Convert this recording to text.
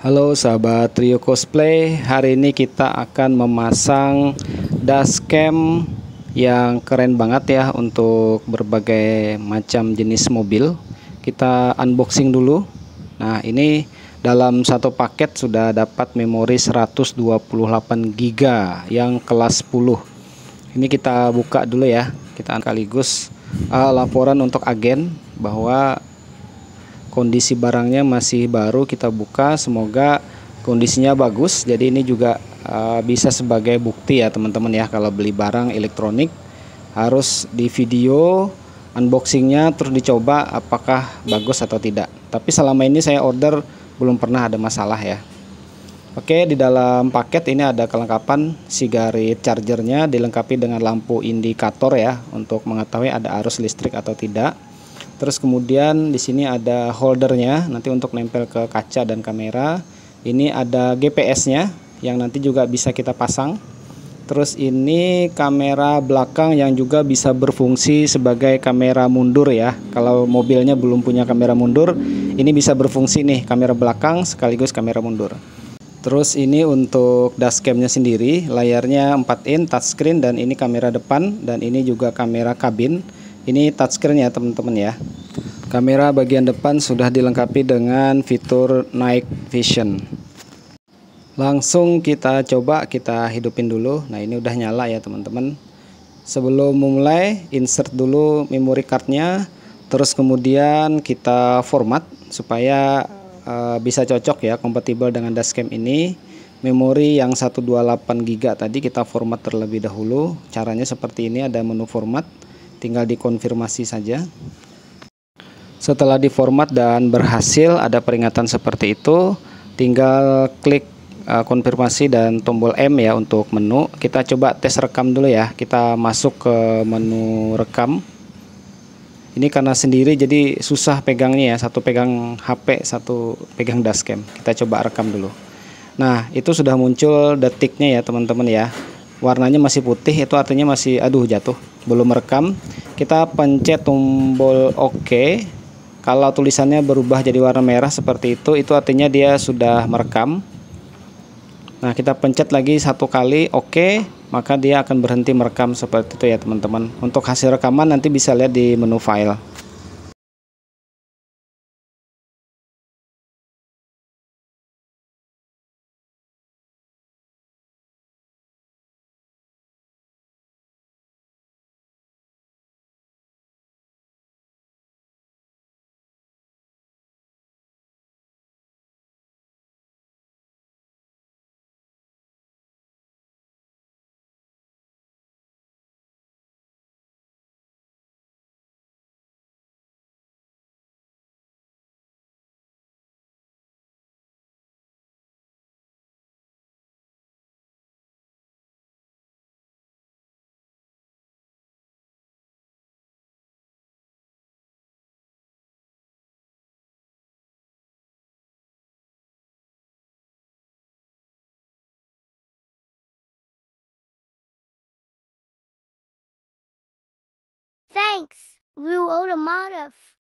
Halo sahabat Trio Cosplay, hari ini kita akan memasang dashcam yang keren banget ya untuk berbagai macam jenis mobil. Kita unboxing dulu. Nah, ini dalam satu paket sudah dapat memori 128 GB yang kelas 10. Ini kita buka dulu ya. Kita sekaligus uh, laporan untuk agen bahwa kondisi barangnya masih baru kita buka semoga kondisinya bagus jadi ini juga uh, bisa sebagai bukti ya teman-teman ya kalau beli barang elektronik harus di video unboxingnya terus dicoba apakah bagus atau tidak tapi selama ini saya order belum pernah ada masalah ya Oke di dalam paket ini ada kelengkapan sigarit chargernya dilengkapi dengan lampu indikator ya untuk mengetahui ada arus listrik atau tidak Terus kemudian di sini ada holdernya nanti untuk nempel ke kaca dan kamera. Ini ada GPS-nya yang nanti juga bisa kita pasang. Terus ini kamera belakang yang juga bisa berfungsi sebagai kamera mundur ya. Kalau mobilnya belum punya kamera mundur, ini bisa berfungsi nih kamera belakang sekaligus kamera mundur. Terus ini untuk dashcamnya sendiri, layarnya 4 in touchscreen dan ini kamera depan dan ini juga kamera kabin ini touchscreen ya teman-teman ya. Kamera bagian depan sudah dilengkapi dengan fitur night vision. Langsung kita coba kita hidupin dulu. Nah ini udah nyala ya teman-teman. Sebelum memulai insert dulu memory cardnya. Terus kemudian kita format supaya uh, bisa cocok ya kompatibel dengan dashcam ini memori yang 128 GB tadi kita format terlebih dahulu. Caranya seperti ini ada menu format tinggal dikonfirmasi saja setelah diformat dan berhasil ada peringatan seperti itu tinggal klik eh, konfirmasi dan tombol M ya untuk menu kita coba tes rekam dulu ya kita masuk ke menu rekam ini karena sendiri jadi susah pegangnya ya satu pegang HP satu pegang dashcam kita coba rekam dulu nah itu sudah muncul detiknya ya teman-teman ya warnanya masih putih itu artinya masih aduh jatuh belum merekam kita pencet tombol OK kalau tulisannya berubah jadi warna merah seperti itu itu artinya dia sudah merekam nah kita pencet lagi satu kali OK maka dia akan berhenti merekam seperti itu ya teman-teman untuk hasil rekaman nanti bisa lihat di menu file Thanks, Rue